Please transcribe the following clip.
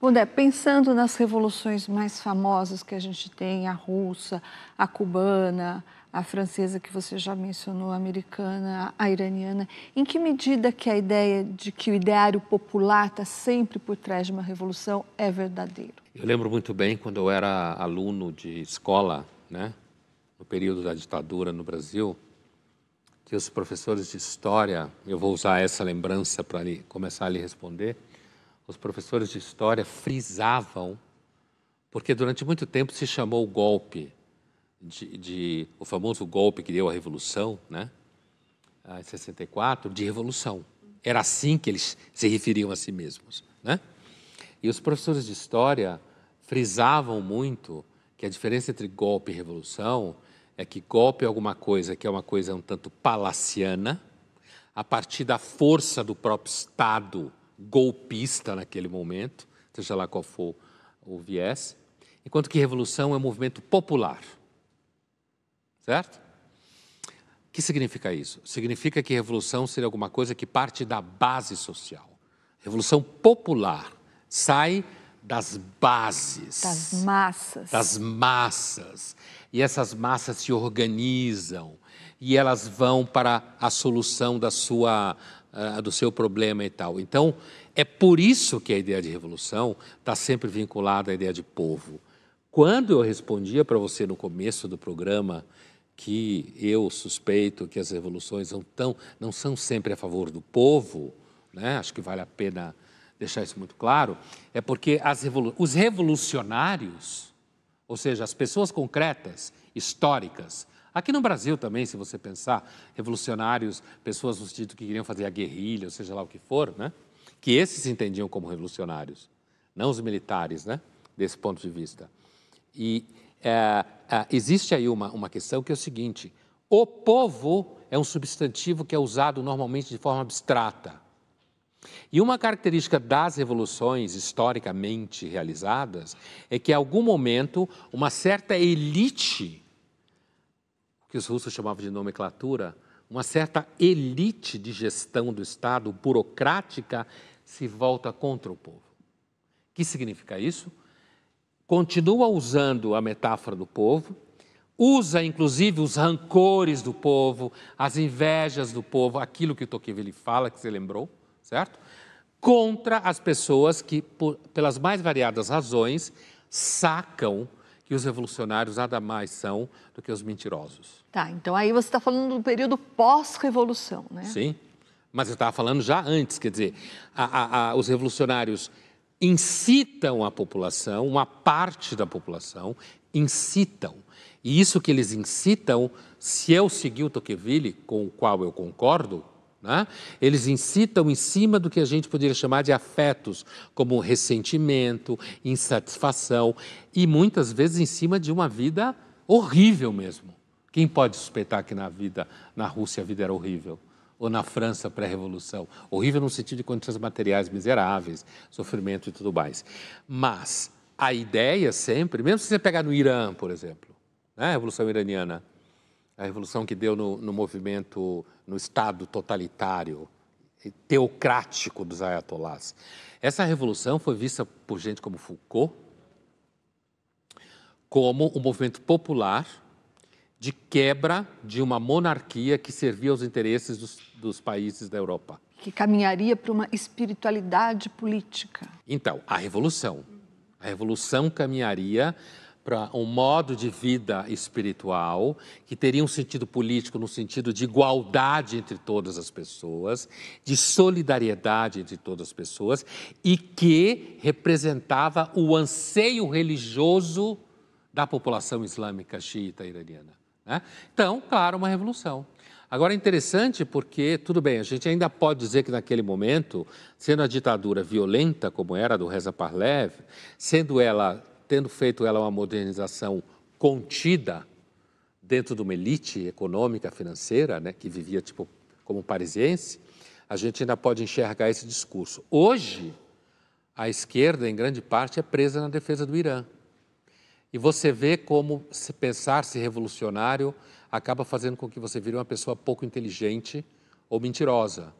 Bundé, pensando nas revoluções mais famosas que a gente tem, a russa, a cubana, a francesa que você já mencionou, a americana, a iraniana, em que medida que a ideia de que o ideário popular está sempre por trás de uma revolução é verdadeiro? Eu lembro muito bem quando eu era aluno de escola, né, no período da ditadura no Brasil, que os professores de história, eu vou usar essa lembrança para começar a lhe responder, os professores de história frisavam, porque durante muito tempo se chamou o golpe, de, de, o famoso golpe que deu a Revolução, né? Ah, em 64, de revolução. Era assim que eles se referiam a si mesmos. Né? E os professores de história frisavam muito que a diferença entre golpe e revolução é que golpe é alguma coisa que é uma coisa um tanto palaciana, a partir da força do próprio Estado golpista naquele momento, seja lá qual for o viés, enquanto que revolução é um movimento popular. Certo? O que significa isso? Significa que revolução seria alguma coisa que parte da base social. Revolução popular sai das bases. Das massas. Das massas. E essas massas se organizam e elas vão para a solução da sua do seu problema e tal. Então, é por isso que a ideia de revolução está sempre vinculada à ideia de povo. Quando eu respondia para você no começo do programa que eu suspeito que as revoluções não, tão, não são sempre a favor do povo, né? acho que vale a pena deixar isso muito claro, é porque revolu os revolucionários, ou seja, as pessoas concretas, históricas, Aqui no Brasil também, se você pensar, revolucionários, pessoas no sentido que queriam fazer a guerrilha, ou seja lá o que for, né? que esses se entendiam como revolucionários, não os militares, né? desse ponto de vista. E é, é, existe aí uma, uma questão que é o seguinte, o povo é um substantivo que é usado normalmente de forma abstrata. E uma característica das revoluções historicamente realizadas é que, em algum momento, uma certa elite que os russos chamavam de nomenclatura, uma certa elite de gestão do Estado, burocrática, se volta contra o povo. O que significa isso? Continua usando a metáfora do povo, usa inclusive os rancores do povo, as invejas do povo, aquilo que Tocqueville fala, que você lembrou, certo? Contra as pessoas que, por, pelas mais variadas razões, sacam que os revolucionários nada mais são do que os mentirosos. Tá, então aí você está falando do período pós-revolução, né? Sim, mas eu estava falando já antes, quer dizer, a, a, a, os revolucionários incitam a população, uma parte da população, incitam. E isso que eles incitam, se eu seguir o Tocqueville, com o qual eu concordo, né? Eles incitam em cima do que a gente poderia chamar de afetos, como ressentimento, insatisfação e muitas vezes em cima de uma vida horrível mesmo. Quem pode suspeitar que na vida, na Rússia, a vida era horrível? Ou na França pré-revolução? Horrível no sentido de condições materiais miseráveis, sofrimento e tudo mais. Mas a ideia sempre, mesmo se você pegar no Irã, por exemplo, né? a Revolução Iraniana, a revolução que deu no, no movimento, no Estado totalitário, teocrático dos ayatolás. Essa revolução foi vista por gente como Foucault como um movimento popular de quebra de uma monarquia que servia aos interesses dos, dos países da Europa. Que caminharia para uma espiritualidade política. Então, a revolução. A revolução caminharia para um modo de vida espiritual que teria um sentido político no sentido de igualdade entre todas as pessoas, de solidariedade entre todas as pessoas e que representava o anseio religioso da população islâmica xiita iraniana. Né? Então, claro, uma revolução. Agora é interessante porque, tudo bem, a gente ainda pode dizer que naquele momento, sendo a ditadura violenta como era a do Reza Parlev, sendo ela tendo feito ela uma modernização contida dentro de uma elite econômica, financeira, né, que vivia tipo como parisiense, a gente ainda pode enxergar esse discurso. Hoje, a esquerda, em grande parte, é presa na defesa do Irã. E você vê como se pensar-se revolucionário acaba fazendo com que você vire uma pessoa pouco inteligente ou mentirosa.